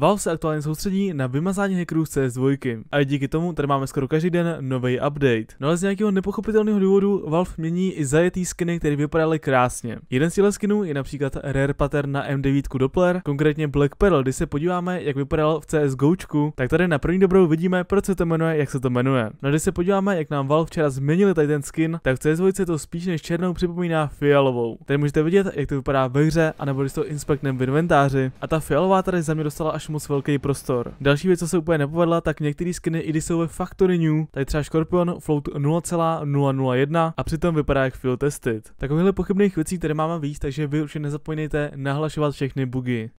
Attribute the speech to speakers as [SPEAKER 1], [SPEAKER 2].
[SPEAKER 1] Valve se aktuálně soustředí na vymazání hackerů z CS2, a díky tomu tady máme skoro každý den nový update. No ale z nějakého nepochopitelného důvodu Valve mění i zajetý skiny, které vypadaly krásně. Jeden z těchto skinů je například Rare Pattern na M9 Doppler, konkrétně Black Pearl, Když se podíváme, jak vypadal v CS GOčku, tak tady na první dobrou vidíme, proč se to jmenuje, jak se to jmenuje. No když se podíváme, jak nám Valve včera změnili tady ten skin, tak v CS2 to spíš než černou připomíná fialovou. Tady můžete vidět, jak to vypadá ve hře, anebo když to inspektem v inventáři. A ta fialová tady za mě dostala až moc velký prostor. Další věc, co se úplně nepovedla, tak některý skiny i když jsou ve Factory New, tady třeba Scorpion float 0,001 a přitom vypadá jak field tested. Takovýchhle pochybných věcí které máme víc, takže vy určitě nezapomeňte nahlašovat všechny bugy.